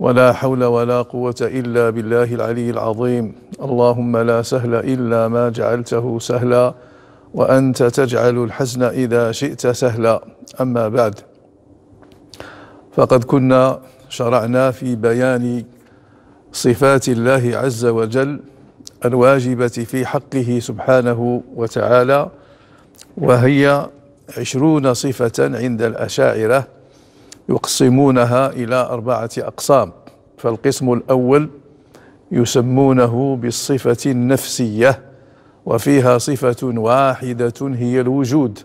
ولا حول ولا قوة إلا بالله العلي العظيم اللهم لا سهل إلا ما جعلته سهلا وأنت تجعل الحزن إذا شئت سهلا أما بعد فقد كنا شرعنا في بيان صفات الله عز وجل الواجبة في حقه سبحانه وتعالى وهي عشرون صفة عند الأشاعرة يقسمونها إلى أربعة أقسام فالقسم الأول يسمونه بالصفة النفسية وفيها صفة واحدة هي الوجود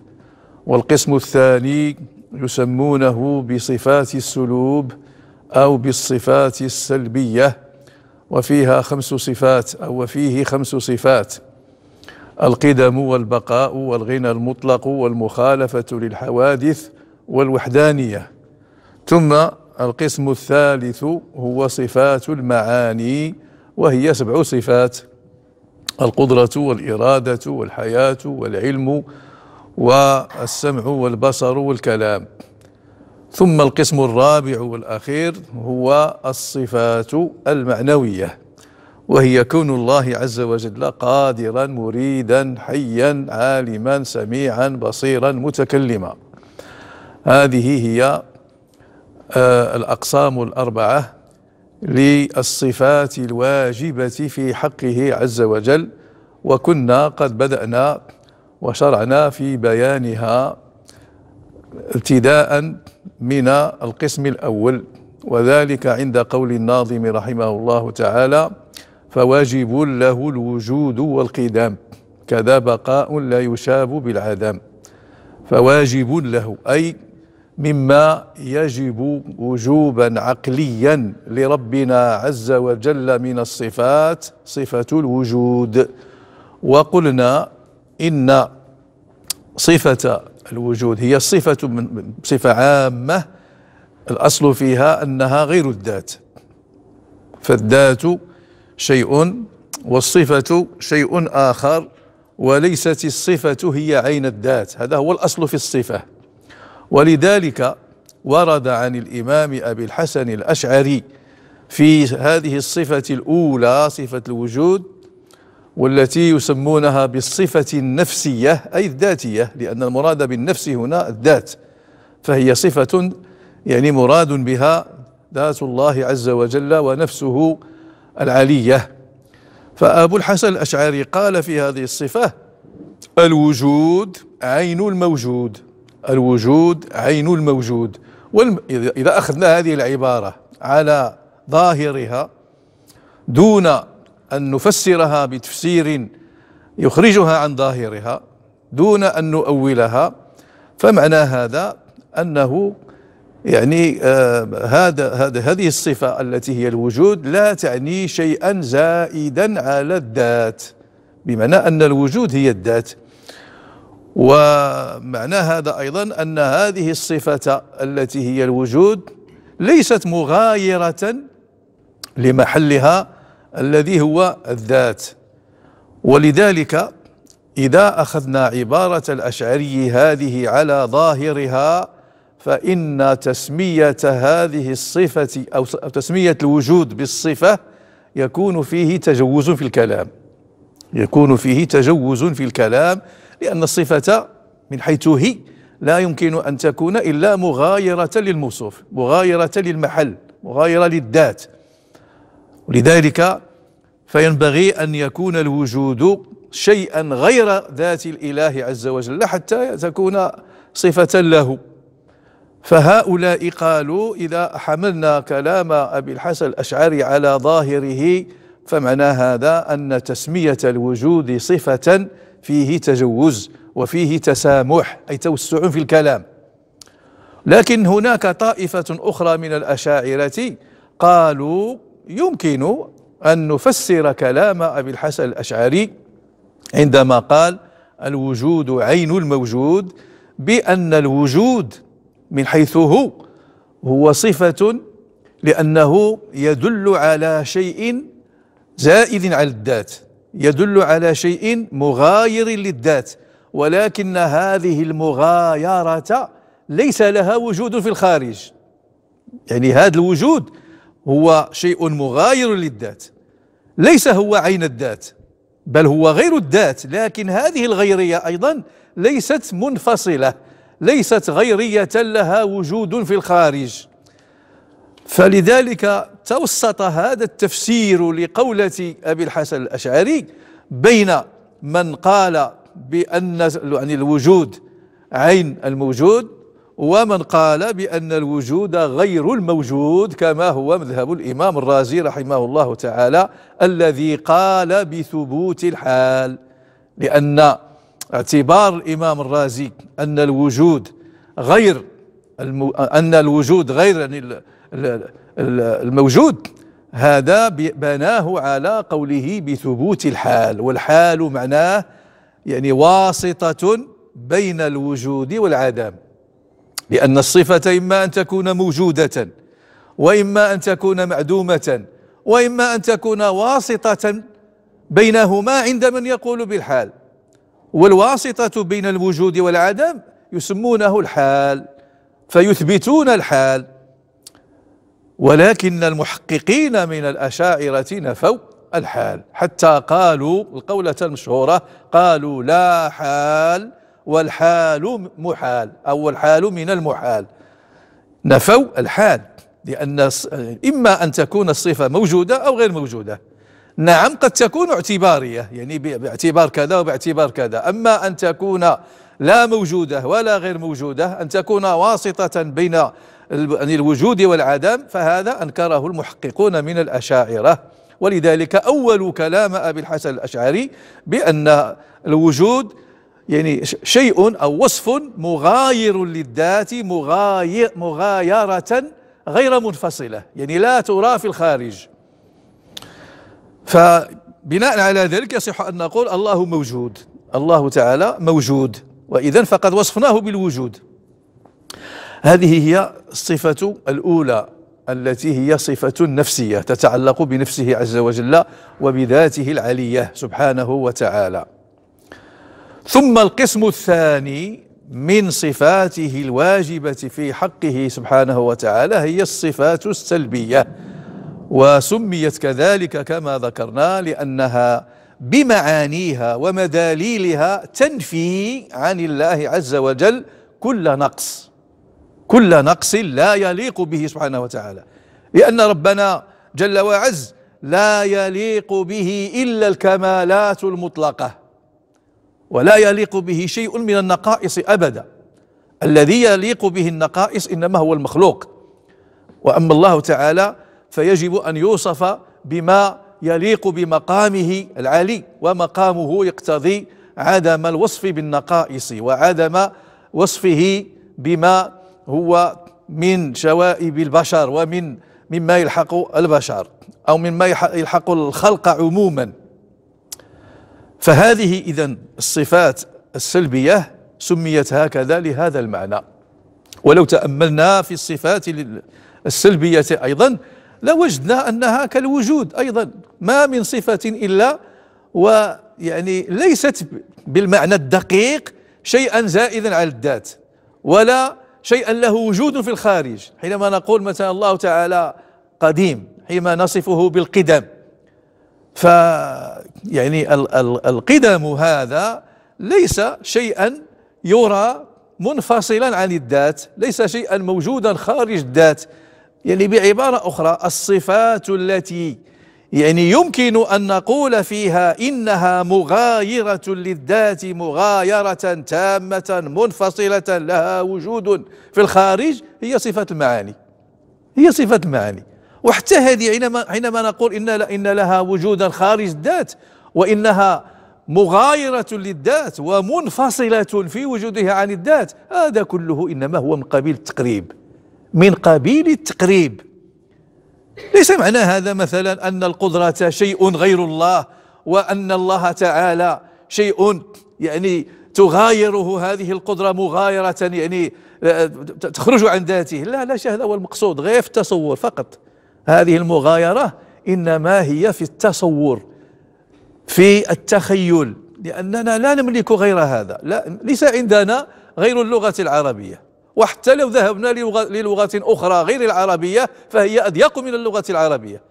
والقسم الثاني يسمونه بصفات السلوب أو بالصفات السلبية وفيها خمس صفات أو وفيه خمس صفات القدم والبقاء والغنى المطلق والمخالفة للحوادث والوحدانية ثم القسم الثالث هو صفات المعاني وهي سبع صفات القدرة والإرادة والحياة والعلم والسمع والبصر والكلام ثم القسم الرابع والأخير هو الصفات المعنوية وهي كون الله عز وجل قادرا مريدا حيا عالما سميعا بصيرا متكلما هذه هي آه، الأقسام الأربعة للصفات الواجبة في حقه عز وجل وكنا قد بدأنا وشرعنا في بيانها ابتداء من القسم الأول وذلك عند قول الناظم رحمه الله تعالى فواجب له الوجود والقدام كذا بقاء لا يشاب بالعدم فواجب له أي مما يجب وجوبا عقليا لربنا عز وجل من الصفات صفة الوجود وقلنا إن صفة الوجود هي صفة من صفة عامة الأصل فيها أنها غير الذات فالذات شيء والصفة شيء آخر وليست الصفة هي عين الذات هذا هو الأصل في الصفة ولذلك ورد عن الإمام أبي الحسن الأشعري في هذه الصفة الأولى صفة الوجود والتي يسمونها بالصفة النفسية أي الذاتية لأن المراد بالنفس هنا الذات فهي صفة يعني مراد بها ذات الله عز وجل ونفسه العلية فأبو الحسن الأشعري قال في هذه الصفة الوجود عين الموجود الوجود عين الموجود إذا أخذنا هذه العبارة على ظاهرها دون أن نفسرها بتفسير يخرجها عن ظاهرها دون أن نؤولها فمعنى هذا أنه يعني آه هذا هذا هذه الصفة التي هي الوجود لا تعني شيئا زائدا على الذات بمعنى أن الوجود هي الذات ومعنى هذا أيضا أن هذه الصفة التي هي الوجود ليست مغايرة لمحلها الذي هو الذات ولذلك إذا أخذنا عبارة الأشعري هذه على ظاهرها فإن تسمية هذه الصفة أو تسمية الوجود بالصفة يكون فيه تجوز في الكلام يكون فيه تجوز في الكلام لأن الصفة من حيث هي لا يمكن أن تكون إلا مغايرة للموصوف مغايرة للمحل مغايرة للذات ولذلك فينبغي أن يكون الوجود شيئا غير ذات الإله عز وجل حتى تكون صفة له فهؤلاء قالوا إذا حملنا كلام أبي الحسن الأشعري على ظاهره فمعنى هذا أن تسمية الوجود صفة فيه تجوز وفيه تسامح أي توسع في الكلام لكن هناك طائفة أخرى من الأشاعرة قالوا يمكن أن نفسر كلام أبي الحسن الأشعري عندما قال الوجود عين الموجود بأن الوجود من حيث هو هو صفة لأنه يدل على شيء زائد على الذات يدل على شيء مغاير للذات ولكن هذه المغايرة ليس لها وجود في الخارج يعني هذا الوجود هو شيء مغاير للذات ليس هو عين الذات بل هو غير الذات لكن هذه الغيرية أيضا ليست منفصلة ليست غيرية لها وجود في الخارج فلذلك توسط هذا التفسير لقولة أبي الحسن الأشعري بين من قال بأن يعني الوجود عين الموجود ومن قال بأن الوجود غير الموجود كما هو مذهب الإمام الرازي رحمه الله تعالى الذي قال بثبوت الحال لأن اعتبار الإمام الرازي أن الوجود غير أن الوجود غير يعني الموجود هذا بناه على قوله بثبوت الحال والحال معناه يعني واسطة بين الوجود والعدم لأن الصفة إما أن تكون موجودة وإما أن تكون معدومة وإما أن تكون واسطة بينهما عند من يقول بالحال والواسطة بين الوجود والعدم يسمونه الحال فيثبتون الحال ولكن المحققين من الأشاعرة نفوا الحال حتى قالوا القولة المشهورة قالوا لا حال والحال محال أو الحال من المحال نفوا الحال لأن إما أن تكون الصفة موجودة أو غير موجودة نعم قد تكون اعتبارية يعني باعتبار كذا وباعتبار كذا أما أن تكون لا موجودة ولا غير موجودة أن تكون واسطة بين عن الوجود والعدم فهذا أنكره المحققون من الأشاعرة ولذلك أول كلام أبي الحسن الأشعري بأن الوجود يعني شيء أو وصف مغاير للذات مغاير مغايرة غير منفصلة يعني لا ترى في الخارج فبناء على ذلك يصح أن نقول الله موجود الله تعالى موجود وإذا فقد وصفناه بالوجود هذه هي الصفة الأولى التي هي صفة نفسية تتعلق بنفسه عز وجل وبذاته العلية سبحانه وتعالى ثم القسم الثاني من صفاته الواجبة في حقه سبحانه وتعالى هي الصفات السلبية وسميت كذلك كما ذكرنا لأنها بمعانيها ومداليلها تنفي عن الله عز وجل كل نقص كل نقص لا يليق به سبحانه وتعالى لأن ربنا جل وعز لا يليق به إلا الكمالات المطلقة ولا يليق به شيء من النقائص أبدا الذي يليق به النقائص إنما هو المخلوق وأما الله تعالى فيجب أن يوصف بما يليق بمقامه العلي ومقامه يقتضي عدم الوصف بالنقائص وعدم وصفه بما هو من شوائب البشر ومن مما يلحق البشر أو مما يلحق الخلق عموما فهذه إذا الصفات السلبية سميت هكذا لهذا المعنى ولو تأملنا في الصفات السلبية أيضا لوجدنا أنها كالوجود أيضا ما من صفة إلا ويعني ليست بالمعنى الدقيق شيئا زائدا على الذات ولا شيئا له وجود في الخارج حينما نقول مثلا الله تعالى قديم حينما نصفه بالقدم ف يعني القدم هذا ليس شيئا يرى منفصلا عن الذات ليس شيئا موجودا خارج الذات يعني بعبارة أخرى الصفات التي يعني يمكن أن نقول فيها إنها مغايرة للذات مغايرة تامة منفصلة لها وجود في الخارج هي صفة المعاني هي صفة المعاني وحتى هذه حينما حينما نقول إن إن لها وجودا خارج الذات وإنها مغايرة للذات ومنفصلة في وجودها عن الذات هذا كله إنما هو من قبيل التقريب من قبيل التقريب ليس معنى هذا مثلا أن القدرة شيء غير الله وأن الله تعالى شيء يعني تغايره هذه القدرة مغايرة يعني آه، تخرج عن ذاته لا لا هذا هو المقصود غير في التصور فقط هذه المغايرة إنما هي في التصور في التخيل لأننا لا نملك غير هذا لا ليس عندنا غير اللغة العربية وحتى لو ذهبنا للغات أخرى غير العربية فهي أضيق من اللغة العربية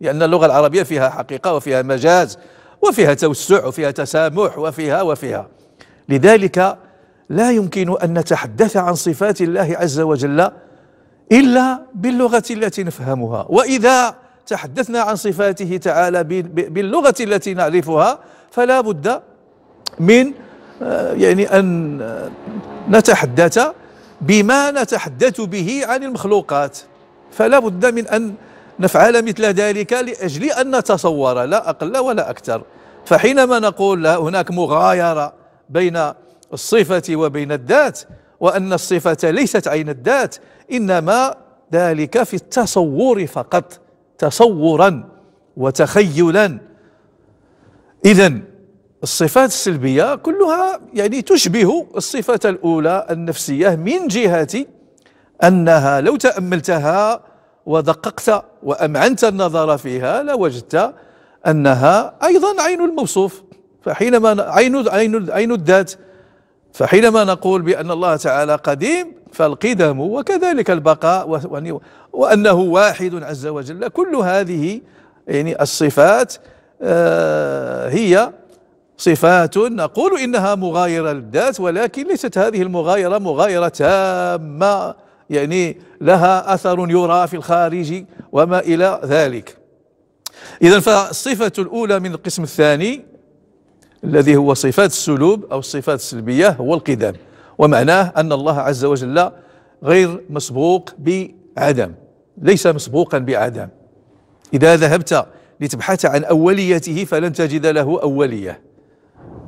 لأن اللغة العربية فيها حقيقة وفيها مجاز وفيها توسع وفيها تسامح وفيها وفيها لذلك لا يمكن أن نتحدث عن صفات الله عز وجل إلا باللغة التي نفهمها وإذا تحدثنا عن صفاته تعالى باللغة التي نعرفها فلا بد من آه، يعني أن آه، نتحدث بما نتحدث به عن المخلوقات فلا بد من أن نفعل مثل ذلك لأجل أن نتصور لا أقل ولا أكثر فحينما نقول لا هناك مغايرة بين الصفة وبين الذات وأن الصفة ليست عين الذات إنما ذلك في التصور فقط تصورا وتخيلا إذا الصفات السلبية كلها يعني تشبه الصفة الأولى النفسية من جهة أنها لو تأملتها ودققت وأمعنت النظر فيها لوجدت أنها أيضا عين الموصوف فحينما عين عين عين الذات فحينما نقول بأن الله تعالى قديم فالقدم وكذلك البقاء وأنه واحد عز وجل كل هذه يعني الصفات آه، هي صفات نقول إنها مغايرة للذات ولكن ليست هذه المغايرة مغايرة تامة يعني لها أثر يرى في الخارج وما إلى ذلك إذا فالصفة الأولى من القسم الثاني الذي هو صفات السلوب أو الصفات السلبية هو القدام ومعناه أن الله عز وجل غير مسبوق بعدم ليس مسبوقا بعدم إذا ذهبت لتبحث عن أوليته فلن تجد له أولية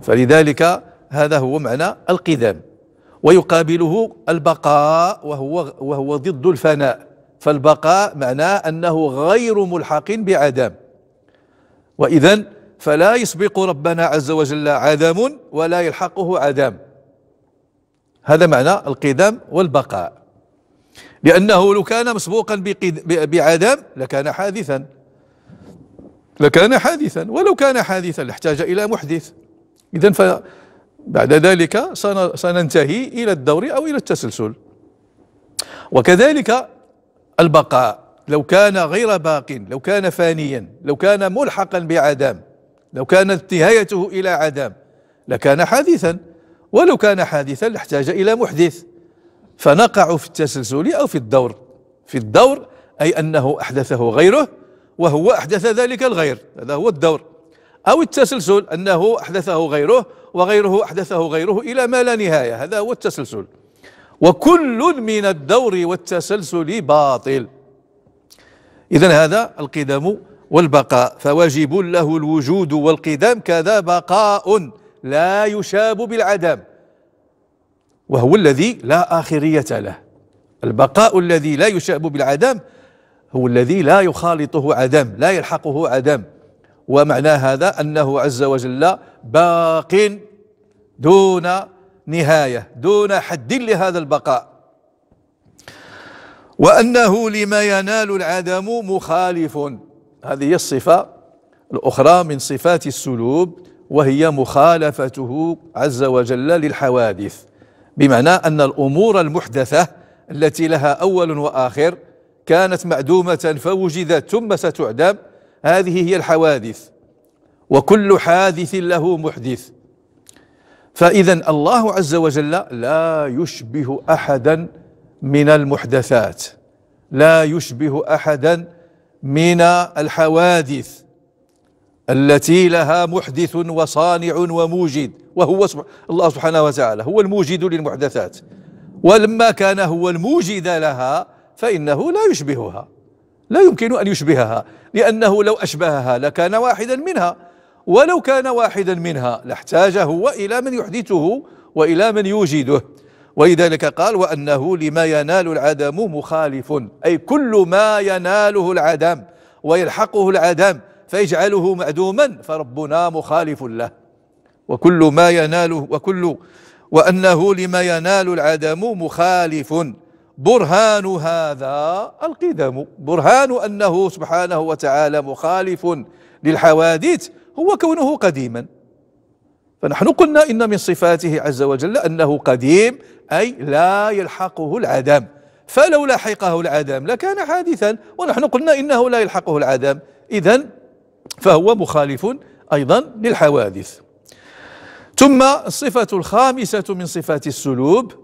فلذلك هذا هو معنى القدام ويقابله البقاء وهو وهو ضد الفناء فالبقاء معناه انه غير ملحق بعدم واذا فلا يسبق ربنا عز وجل عدم ولا يلحقه عدم هذا معنى القدام والبقاء لأنه لو كان مسبوقا بعدم لكان حادثا لكان حادثا ولو كان حادثا لاحتاج إلى محدث إذا فبعد ذلك سننتهي إلى الدور أو إلى التسلسل وكذلك البقاء لو كان غير باق لو كان فانيا لو كان ملحقا بعدم لو كانت انتهايته إلى عدم لكان حادثا ولو كان حادثا لاحتاج إلى محدث فنقع في التسلسل أو في الدور في الدور أي أنه أحدثه غيره وهو أحدث ذلك الغير هذا هو الدور أو التسلسل أنه أحدثه غيره وغيره أحدثه غيره إلى ما لا نهاية هذا هو التسلسل وكل من الدور والتسلسل باطل إذا هذا القدم والبقاء فواجب له الوجود والقدام كذا بقاء لا يشاب بالعدم وهو الذي لا آخرية له البقاء الذي لا يشاب بالعدم هو الذي لا يخالطه عدم لا يلحقه عدم ومعنى هذا أنه عز وجل باق دون نهاية دون حد لهذا البقاء وأنه لما ينال العدم مخالف هذه الصفة الأخرى من صفات السلوب وهي مخالفته عز وجل للحوادث بمعنى أن الأمور المحدثة التي لها أول وآخر كانت معدومة فوجدت ثم ستعدم هذه هي الحوادث وكل حادث له محدث فإذا الله عز وجل لا يشبه أحدا من المحدثات لا يشبه أحدا من الحوادث التي لها محدث وصانع وموجد وهو الله سبحانه وتعالى هو الموجد للمحدثات ولما كان هو الموجد لها فإنه لا يشبهها لا يمكن أن يشبهها لأنه لو أشبهها لكان واحدا منها ولو كان واحدا منها لاحتاج هو إلى من يحدثه وإلى من يوجده ولذلك قال وأنه لما ينال العدم مخالف أي كل ما يناله العدم ويلحقه العدم فيجعله معدوما فربنا مخالف له وكل ما يناله وكل وأنه لما ينال العدم مخالف برهان هذا القدم برهان أنه سبحانه وتعالى مخالف للحوادث هو كونه قديما فنحن قلنا إن من صفاته عز وجل أنه قديم أي لا يلحقه العدم فلو لحقه العدم لكان حادثا ونحن قلنا إنه لا يلحقه العدم إذا فهو مخالف أيضا للحوادث ثم الصفة الخامسة من صفات السلوب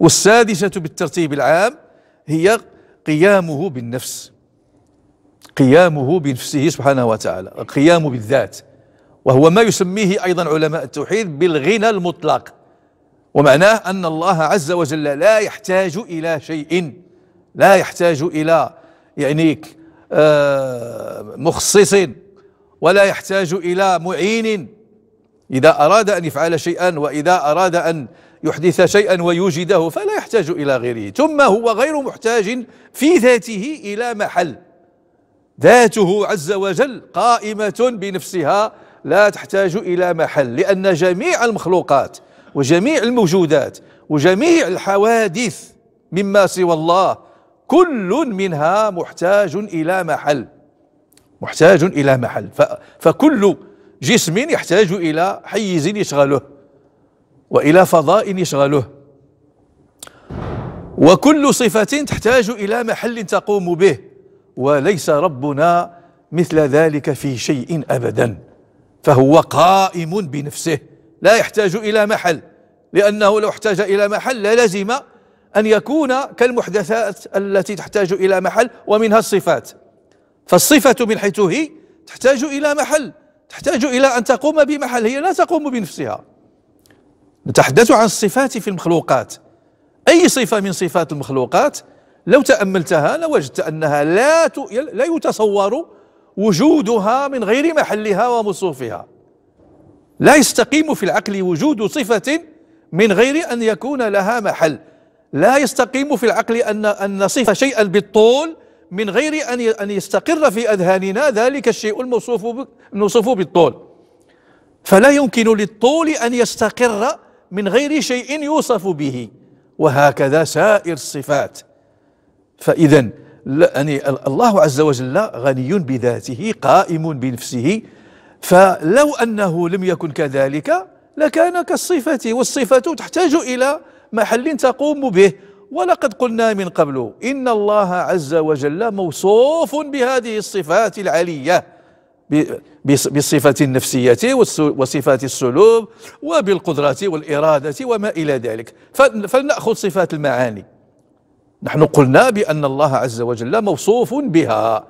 والسادسة بالترتيب العام هي قيامه بالنفس قيامه بنفسه سبحانه وتعالى قيام بالذات وهو ما يسميه أيضا علماء التوحيد بالغنى المطلق ومعناه أن الله عز وجل لا يحتاج إلى شيء لا يحتاج إلى يعني آه، مخصص ولا يحتاج إلى معين إذا أراد أن يفعل شيئا وإذا أراد أن يحدث شيئا ويوجده فلا يحتاج إلى غيره ثم هو غير محتاج في ذاته إلى محل ذاته عز وجل قائمة بنفسها لا تحتاج إلى محل لأن جميع المخلوقات وجميع الموجودات وجميع الحوادث مما سوى الله كل منها محتاج إلى محل محتاج إلى محل فكل جسم يحتاج إلى حيز يشغله وإلى فضاء يشغله وكل صفة تحتاج إلى محل تقوم به وليس ربنا مثل ذلك في شيء أبدا فهو قائم بنفسه لا يحتاج إلى محل لأنه لو احتاج إلى محل للزم أن يكون كالمحدثات التي تحتاج إلى محل ومنها الصفات فالصفة من حيث هي تحتاج إلى محل تحتاج إلى أن تقوم بمحل هي لا تقوم بنفسها نتحدث عن الصفات في المخلوقات أي صفة من صفات المخلوقات لو تأملتها لوجدت أنها لا ت... لا يتصور وجودها من غير محلها ومصوفها لا يستقيم في العقل وجود صفة من غير أن يكون لها محل لا يستقيم في العقل أن أن نصف شيئا بالطول من غير أن أن يستقر في أذهاننا ذلك الشيء الموصوف الموصوف بالطول فلا يمكن للطول أن يستقر من غير شيء يوصف به وهكذا سائر الصفات فإذا يعني الله عز وجل غني بذاته قائم بنفسه فلو أنه لم يكن كذلك لكان كالصفة والصفة تحتاج إلى محل تقوم به ولقد قلنا من قبل إن الله عز وجل موصوف بهذه الصفات العليه بصفة النفسية وصفات السلوب وبالقدرة والإرادة وما إلى ذلك فلنأخذ صفات المعاني نحن قلنا بأن الله عز وجل موصوف بها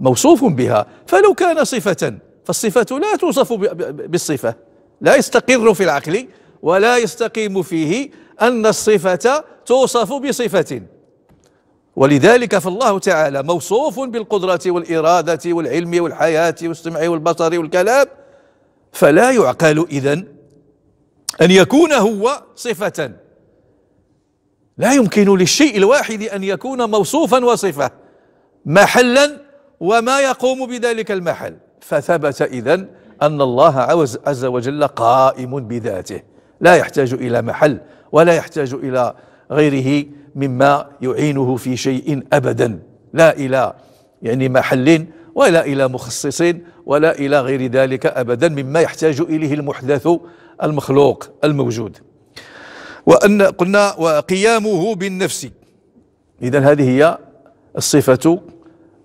موصوف بها فلو كان صفة فالصفة لا توصف بالصفة لا يستقر في العقل ولا يستقيم فيه أن الصفة توصف بصفة ولذلك فالله تعالى موصوف بالقدرة والإرادة والعلم والحياة والسمع والبصر والكلام فلا يعقل إذن أن يكون هو صفة لا يمكن للشيء الواحد أن يكون موصوفا وصفة محلا وما يقوم بذلك المحل فثبت إذن أن الله عز وجل قائم بذاته لا يحتاج إلى محل ولا يحتاج إلى غيره مما يعينه في شيء أبدا لا إلى يعني محل ولا إلى مخصص ولا إلى غير ذلك أبدا مما يحتاج إليه المحدث المخلوق الموجود وأن قلنا وقيامه بالنفس إذا هذه هي الصفة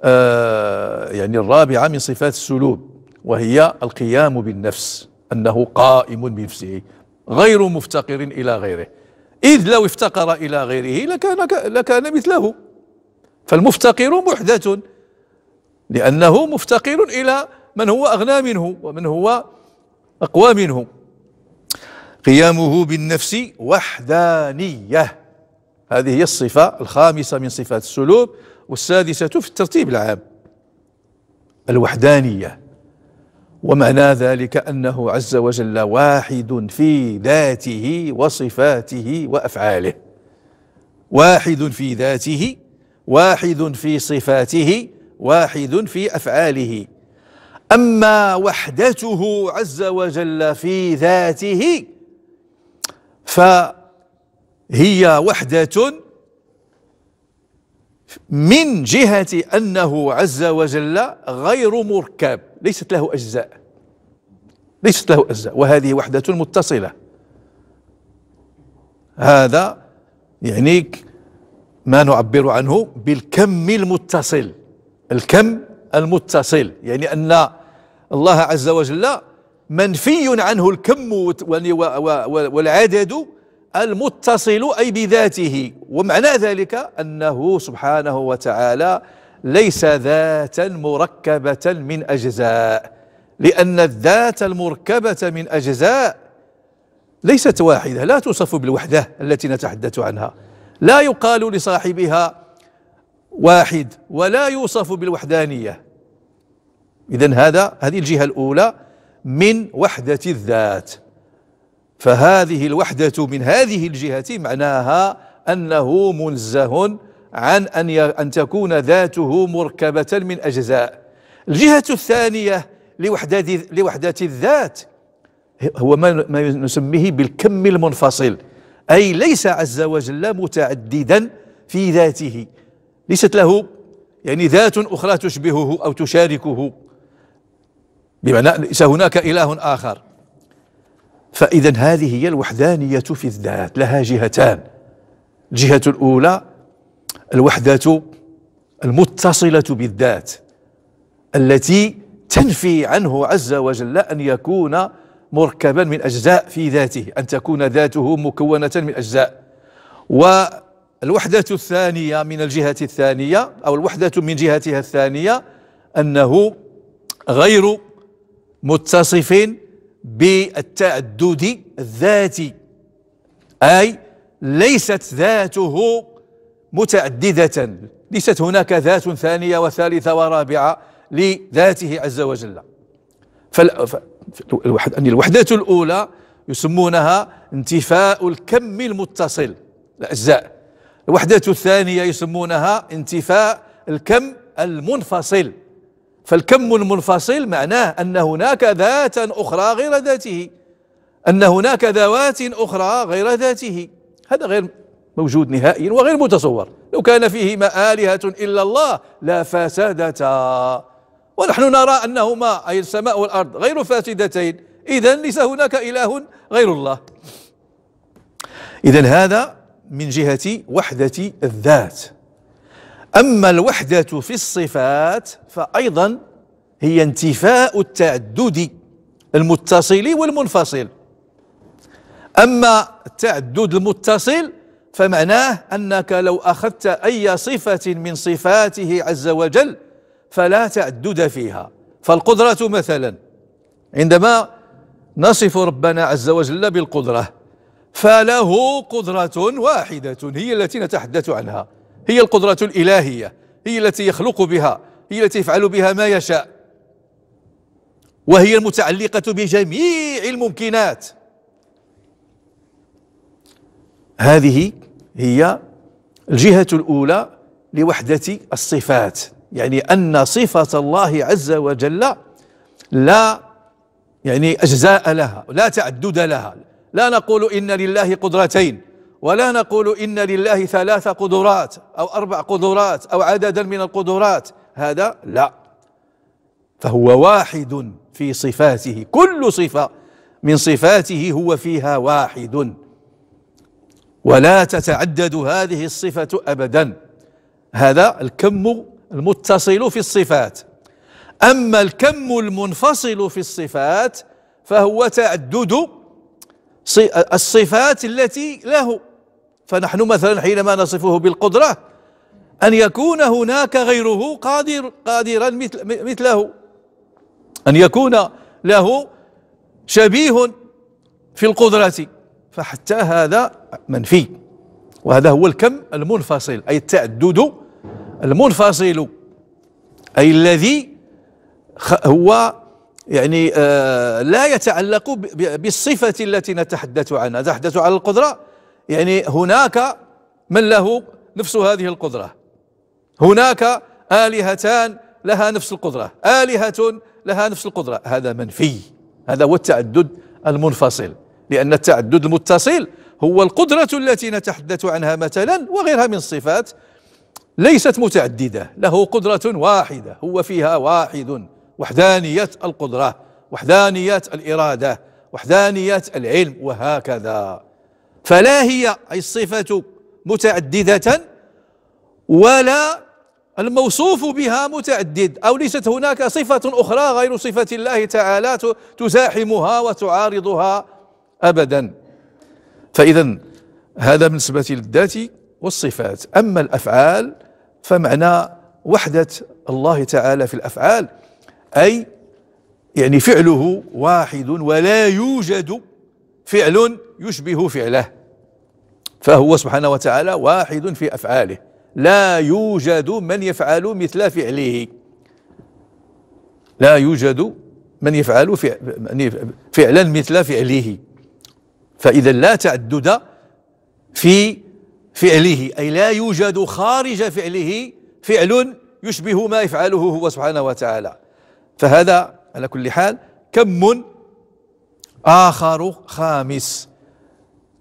آه يعني الرابعة من صفات السلوب وهي القيام بالنفس أنه قائم بنفسه غير مفتقر إلى غيره إذ لو افتقر إلى غيره لكان, لكان مثله فالمفتقر محدث لأنه مفتقر إلى من هو أغنى منه ومن هو أقوى منه قيامه بالنفس وحدانية هذه هي الصفة الخامسة من صفات السلوك والسادسة في الترتيب العام الوحدانية ومعنى ذلك انه عز وجل واحد في ذاته وصفاته وافعاله واحد في ذاته واحد في صفاته واحد في افعاله اما وحدته عز وجل في ذاته فهي وحده من جهه انه عز وجل غير مركب ليست له أجزاء ليست له أجزاء وهذه وحدة متصلة هذا يعني ما نعبر عنه بالكم المتصل الكم المتصل يعني أن الله عز وجل منفي عنه الكم والعدد المتصل أي بذاته ومعنى ذلك أنه سبحانه وتعالى ليس ذاتا مركبة من أجزاء لأن الذات المركبة من أجزاء ليست واحدة لا توصف بالوحدة التي نتحدث عنها لا يقال لصاحبها واحد ولا يوصف بالوحدانية إذا هذا هذه الجهة الأولى من وحدة الذات فهذه الوحدة من هذه الجهة معناها أنه منزه عن أن, أن تكون ذاته مركبة من أجزاء الجهة الثانية لوحدات, لوحدات الذات هو ما, ما نسميه بالكم المنفصل أي ليس عز وجل متعددا في ذاته ليست له يعني ذات أخرى تشبهه أو تشاركه بمعنى ليس هناك إله آخر فإذا هذه هي الوحدانية في الذات لها جهتان الجهة الأولى الوحدة المتصلة بالذات التي تنفي عنه عز وجل أن يكون مركبا من أجزاء في ذاته أن تكون ذاته مكونة من أجزاء والوحدة الثانية من الجهة الثانية أو الوحدة من جهتها الثانية أنه غير متصف بالتعدد الذاتي أي ليست ذاته متعددة ليست هناك ذات ثانية وثالثة ورابعة لذاته عز وجل فالوحدة يعني الأولى يسمونها انتفاء الكم المتصل الأجزاء الوحدة الثانية يسمونها انتفاء الكم المنفصل فالكم المنفصل معناه أن هناك ذاتا أخرى غير ذاته أن هناك ذوات أخرى غير ذاته هذا غير موجود نهائيا وغير متصور لو كان فيهما آلهة إلا الله لا فسدتا ونحن نرى أنهما أي السماء والأرض غير فاسدتين إذا ليس هناك إله غير الله إذا هذا من جهة وحدة الذات أما الوحدة في الصفات فأيضا هي انتفاء التعدد المتصل والمنفصل أما التعدد المتصل فمعناه انك لو اخذت اي صفه من صفاته عز وجل فلا تعدد فيها فالقدره مثلا عندما نصف ربنا عز وجل بالقدره فله قدره واحده هي التي نتحدث عنها هي القدره الالهيه هي التي يخلق بها هي التي يفعل بها ما يشاء وهي المتعلقه بجميع الممكنات هذه هي الجهة الأولى لوحدة الصفات يعني أن صفة الله عز وجل لا يعني أجزاء لها لا تعدد لها لا نقول إن لله قدرتين ولا نقول إن لله ثلاث قدرات أو أربع قدرات أو عددا من القدرات هذا لا فهو واحد في صفاته كل صفة من صفاته هو فيها واحد ولا تتعدد هذه الصفة أبدا هذا الكم المتصل في الصفات أما الكم المنفصل في الصفات فهو تعدد الصفات التي له فنحن مثلا حينما نصفه بالقدرة أن يكون هناك غيره قادر قادرا مثل مثله أن يكون له شبيه في القدرة فحتى هذا منفي وهذا هو الكم المنفصل أي التعدد المنفصل أي الذي هو يعني آه، لا يتعلق بالصفة التي نتحدث عنها نتحدث عن القدرة يعني هناك من له نفس هذه القدرة هناك آلهتان لها نفس القدرة آلهة لها نفس القدرة هذا منفي هذا هو التعدد المنفصل لأن التعدد المتصل هو القدرة التي نتحدث عنها مثلا وغيرها من الصفات ليست متعددة له قدرة واحدة هو فيها واحد وحدانية القدرة وحدانية الإرادة وحدانية العلم وهكذا فلا هي أي الصفة متعددة ولا الموصوف بها متعدد أو ليست هناك صفة أخرى غير صفة الله تعالى تزاحمها وتعارضها أبدا فإذا هذا بالنسبة للذات والصفات أما الأفعال فمعنى وحدة الله تعالى في الأفعال أي يعني فعله واحد ولا يوجد فعل يشبه فعله فهو سبحانه وتعالى واحد في أفعاله لا يوجد من يفعل مثل فعله لا يوجد من يفعل فعلا مثل فعله فإذا لا تعدد في فعله أي لا يوجد خارج فعله فعل يشبه ما يفعله هو سبحانه وتعالى فهذا على كل حال كم آخر خامس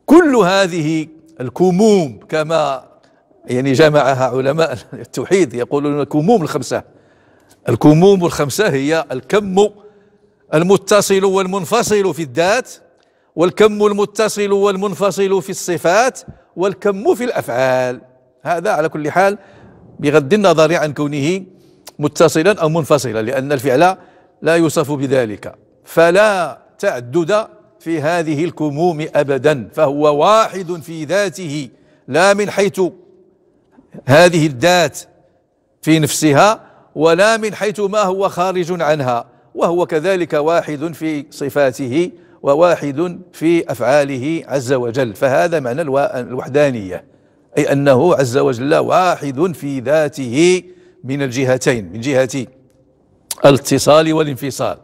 كل هذه الكموم كما يعني جمعها علماء التوحيد يقولون الكموم الخمسة الكموم الخمسة هي الكم المتصل والمنفصل في الذات والكم المتصل والمنفصل في الصفات والكم في الافعال هذا على كل حال بغض النظر عن كونه متصلا او منفصلا لان الفعل لا يوصف بذلك فلا تعدد في هذه الكموم ابدا فهو واحد في ذاته لا من حيث هذه الذات في نفسها ولا من حيث ما هو خارج عنها وهو كذلك واحد في صفاته وواحد في أفعاله عز وجل فهذا معنى الوحدانية أي أنه عز وجل واحد في ذاته من الجهتين من جهة الاتصال والانفصال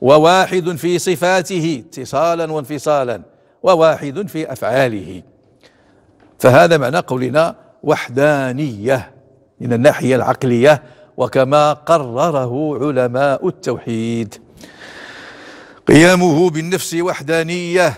وواحد في صفاته اتصالا وانفصالا وواحد في أفعاله فهذا معنى قولنا وحدانية من الناحية العقلية وكما قرره علماء التوحيد قيامه بالنفس وحدانية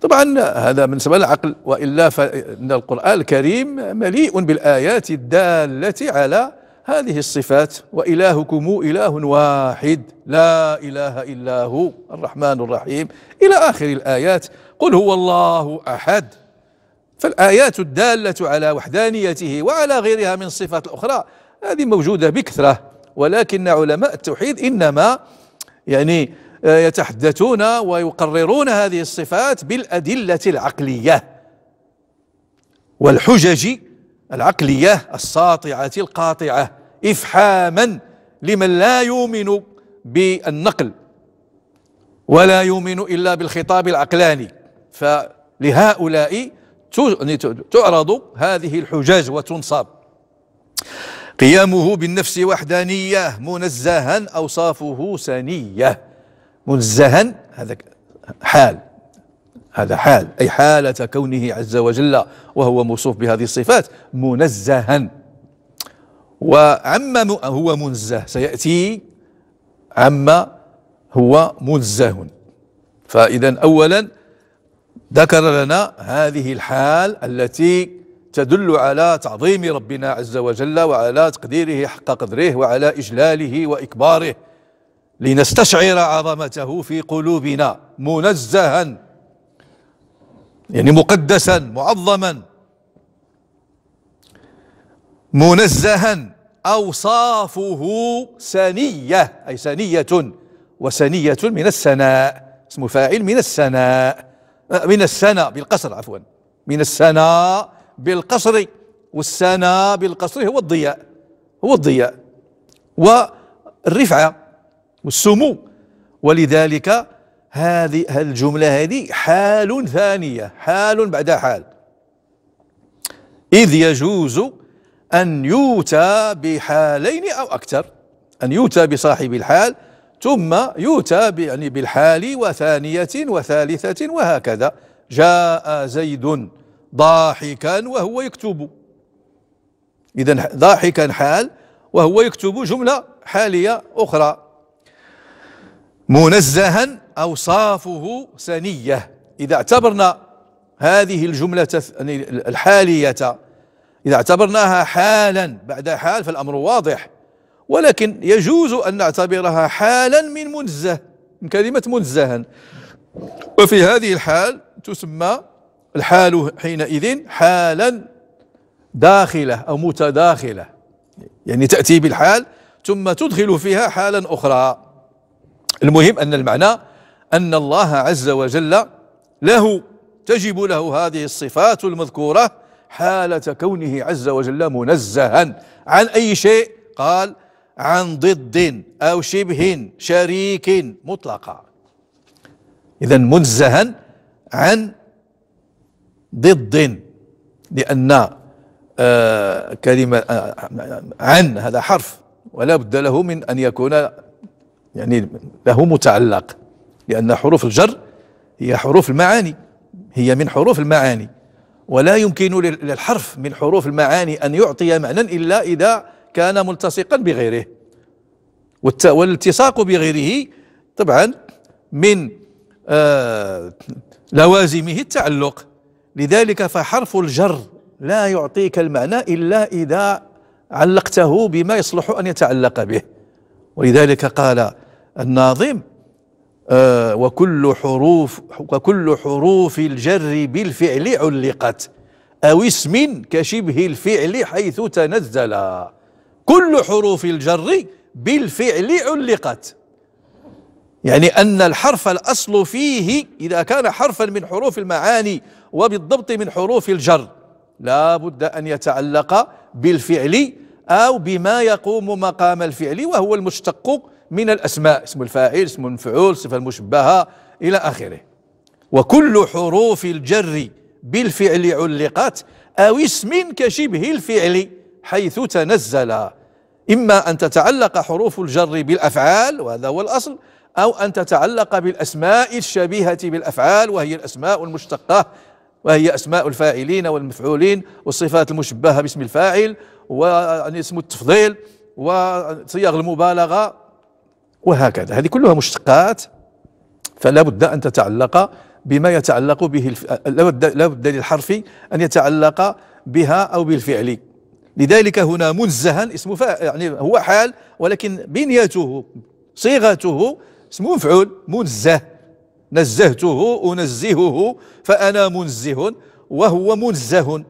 طبعا هذا من سبب العقل وإلا فإن القرآن الكريم مليء بالآيات الدالة على هذه الصفات وإلهكم إله واحد لا إله إلا هو الرحمن الرحيم إلى آخر الآيات قل هو الله أحد فالآيات الدالة على وحدانيته وعلى غيرها من الصفات الأخرى هذه موجودة بكثرة ولكن علماء التوحيد إنما يعني آه، يتحدثون ويقررون هذه الصفات بالأدلة العقلية والحجج العقلية الساطعة القاطعة إفحاما لمن لا يؤمن بالنقل ولا يؤمن إلا بالخطاب العقلاني فلهؤلاء يعني تعرض هذه الحجاج وتنصب قيامه بالنفس وحدانية منزها أوصافه سنية منزها هذا حال هذا حال أي حالة كونه عز وجل وهو موصوف بهذه الصفات منزها وعما هو منزه سيأتي عما هو منزه فإذا أولا ذكر لنا هذه الحال التي تدل على تعظيم ربنا عز وجل وعلى تقديره حق قدره وعلى إجلاله وإكباره لنستشعر عظمته في قلوبنا منزها يعني مقدسا معظما منزها أوصافه سنية أي سنية وسنية من السناء اسم فاعل من السناء آه، من السناء بالقصر عفوا من السناء بالقصر والسناء بالقصر هو الضياء هو الضياء والرفعة والسمو ولذلك هذه الجملة هذه حال ثانية حال بعد حال إذ يجوز أن يؤتى بحالين أو أكثر أن يؤتى بصاحب الحال ثم يؤتى يعني بالحال وثانية وثالثة وهكذا جاء زيد ضاحكا وهو يكتب إذا ضاحكا حال وهو يكتب جملة حالية أخرى منزها أوصافه سنية إذا اعتبرنا هذه الجملة يعني الحالية إذا اعتبرناها حالا بعد حال فالأمر واضح ولكن يجوز أن نعتبرها حالا من منزه من كلمة منزها وفي هذه الحال تسمى الحال حينئذ حالا داخلة أو متداخلة يعني تأتي بالحال ثم تدخل فيها حالا أخرى المهم أن المعنى أن الله عز وجل له تجب له هذه الصفات المذكورة حالة كونه عز وجل منزها عن أي شيء قال عن ضد أو شبه شريك مطلقا إذا منزها عن ضد لأن آه كلمة آه عن هذا حرف ولا بد له من أن يكون يعني له متعلق لأن حروف الجر هي حروف المعاني هي من حروف المعاني ولا يمكن للحرف من حروف المعاني أن يعطي معنى إلا إذا كان ملتصقا بغيره والالتصاق بغيره طبعا من آه لوازمه التعلق لذلك فحرف الجر لا يعطيك المعنى إلا إذا علقته بما يصلح أن يتعلق به ولذلك قال الناظم آه وكل حروف وكل حروف الجر بالفعل علقت أو اسم كشبه الفعل حيث تنزلا كل حروف الجر بالفعل علقت يعني أن الحرف الأصل فيه إذا كان حرفا من حروف المعاني وبالضبط من حروف الجر لا بد أن يتعلق بالفعل أو بما يقوم مقام الفعل وهو المشتق من الأسماء اسم الفاعل اسم المفعول الصفة المشبهة إلى آخره وكل حروف الجر بالفعل علقت أو اسم كشبه الفعل حيث تنزل إما أن تتعلق حروف الجر بالأفعال وهذا هو الأصل أو أن تتعلق بالأسماء الشبيهة بالأفعال وهي الأسماء المشتقة وهي أسماء الفاعلين والمفعولين والصفات المشبهة باسم الفاعل واسم التفضيل وصيغ المبالغة وهكذا هذه كلها مشتقات فلا بد أن تتعلق بما يتعلق به لا بد للحرف أن يتعلق بها أو بالفعل لذلك هنا منزها اسم يعني هو حال ولكن بنيته صيغته اسم مفعول منزه نزهته أنزهه فأنا منزه وهو منزه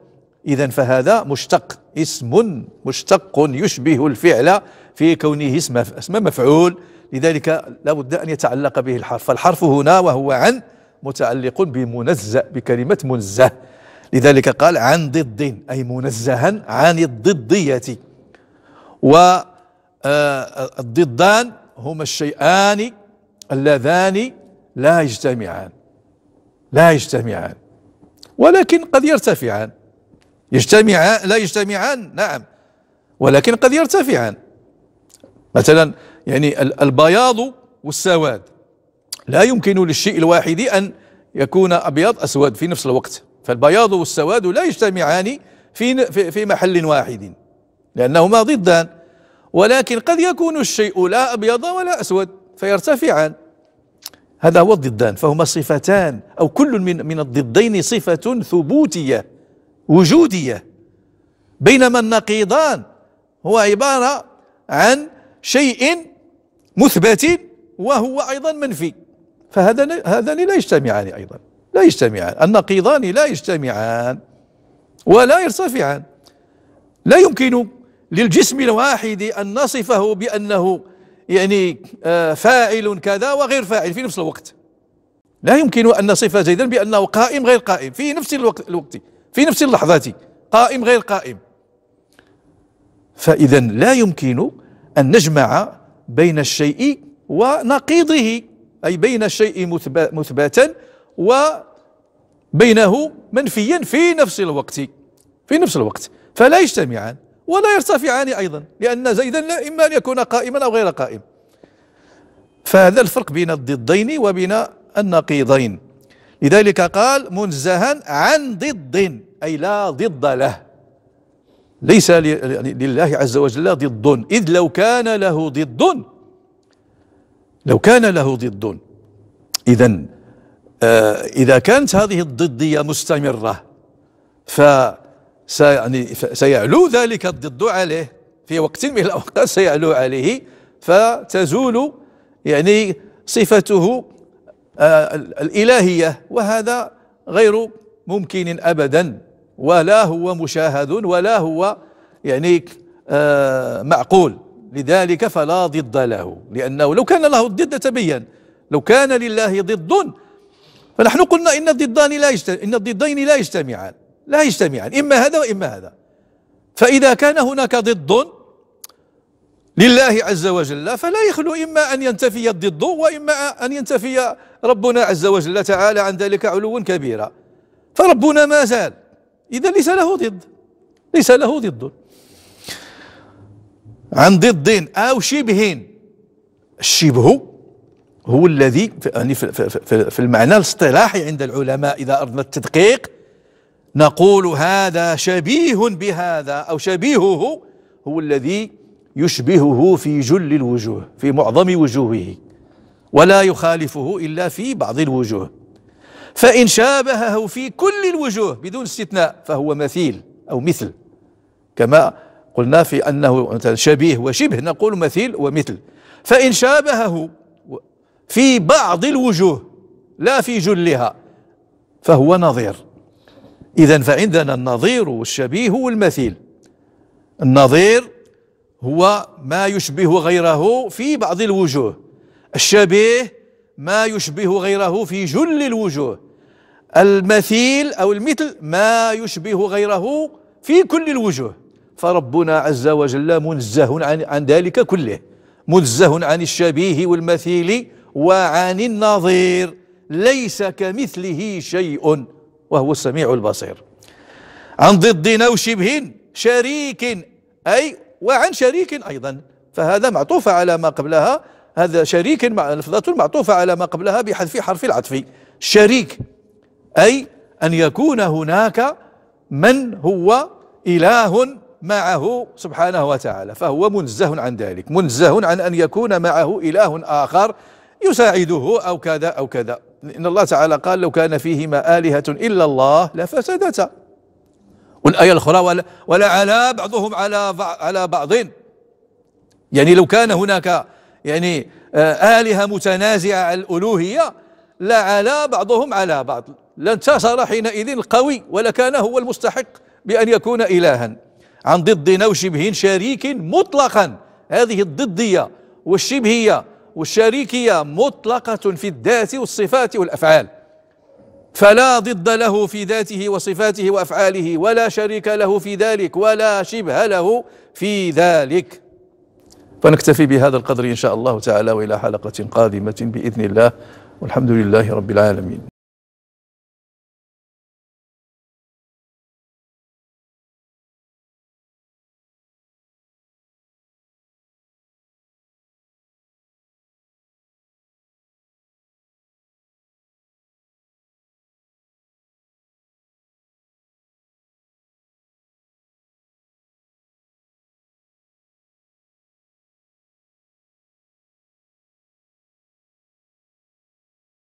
إذا فهذا مشتق اسم مشتق يشبه الفعل في كونه اسم اسم مفعول لذلك لابد أن يتعلق به الحرف فالحرف هنا وهو عن متعلق بمنزه بكلمة منزه لذلك قال عن ضد أي منزها عن الضدية والضدان آه، آه، هما الشيئان اللذان لا يجتمعان لا يجتمعان ولكن قد يرتفعان يجتمعان لا يجتمعان نعم ولكن قد يرتفعان مثلا يعني البياض والسواد لا يمكن للشيء الواحد أن يكون أبيض أسود في نفس الوقت فالبياض والسواد لا يجتمعان في, في, محل واحد لأنهما ضدان ولكن قد يكون الشيء لا أبيض ولا أسود فيرتفعان هذا هو الضدان فهما صفتان أو كل من, من الضدين صفة ثبوتية وجودية بينما النقيضان هو عبارة عن شيء مثبت وهو أيضا منفي فهذان هذان لا يجتمعان أيضا لا يجتمعان النقيضان لا يجتمعان ولا يرتفعان لا يمكن للجسم الواحد أن نصفه بأنه يعني آه، فاعل كذا وغير فاعل في نفس الوقت لا يمكن أن نصف زيدا بأنه قائم غير قائم في نفس الوقت, الوقت في نفس اللحظة قائم غير قائم فإذا لا يمكن أن نجمع بين الشيء ونقيضه أي بين الشيء مثباتا وبينه منفيا في نفس الوقت في نفس الوقت فلا يجتمعان ولا يرتفعان أيضا لأن زيدا لا إما أن يكون قائما أو غير قائم فهذا الفرق بين الضدين وبين النقيضين لذلك قال منزها عن ضد أي لا ضد له ليس يعني لله عز وجل ضد إذ لو كان له ضد لو كان له ضد إذا آه إذا كانت هذه الضدية مستمرة يعني ف سيعلو ذلك الضد عليه في وقت من الأوقات سيعلو عليه فتزول يعني صفته آه الإلهية وهذا غير ممكن أبدا ولا هو مشاهد ولا هو يعني آه معقول لذلك فلا ضد له لأنه لو كان له الضد تبين لو كان لله ضد فنحن قلنا إن الضدان لا إن الضدين لا يجتمعان لا يجتمعان إما هذا وإما هذا فإذا كان هناك ضد لله عز وجل فلا يخلو إما أن ينتفي الضد وإما أن ينتفي ربنا عز وجل تعالى عن ذلك علوا كبيرا فربنا ما زال إذا ليس له ضد ليس له ضد عن ضدين أو شبهين الشبه هو الذي في, يعني في, في, في المعنى الاصطلاحي عند العلماء إذا أردنا التدقيق نقول هذا شبيه بهذا أو شبيهه هو الذي يشبهه في جل الوجوه في معظم وجوهه ولا يخالفه إلا في بعض الوجوه فإن شابهه في كل الوجوه بدون استثناء فهو مثيل أو مثل كما قلنا في أنه شبيه وشبه نقول مثيل ومثل فإن شابهه في بعض الوجوه لا في جلها فهو نظير إذا فعندنا النظير والشبيه والمثيل النظير هو ما يشبه غيره في بعض الوجوه الشبيه ما يشبه غيره في جل الوجوه المثيل أو المثل ما يشبه غيره في كل الوجوه فربنا عز وجل منزه عن, عن ذلك كله منزه عن الشبيه والمثيل وعن النظير ليس كمثله شيء وهو السميع البصير عن ضد أو شبه شريك أي وعن شريك أيضا فهذا معطوف على ما قبلها هذا شريك لفظة معطوفة على ما قبلها بحذف حرف العطف شريك أي أن يكون هناك من هو إله معه سبحانه وتعالى فهو منزه عن ذلك منزه عن أن يكون معه إله آخر يساعده أو كذا أو كذا إن الله تعالى قال لو كان فيهما آلهة إلا الله لفسدتا والآية الأخرى ولا على بعضهم على على بعض يعني لو كان هناك يعني آه, آلهة متنازعة على الألوهية لا على بعضهم على بعض لانتصر حينئذ القوي ولكان هو المستحق بأن يكون إلها عن ضد أو شبه شريك مطلقا هذه الضدية والشبهية والشريكية مطلقة في الذات والصفات والأفعال فلا ضد له في ذاته وصفاته وأفعاله ولا شريك له في ذلك ولا شبه له في ذلك فنكتفي بهذا القدر إن شاء الله تعالى وإلى حلقة قادمة بإذن الله والحمد لله رب العالمين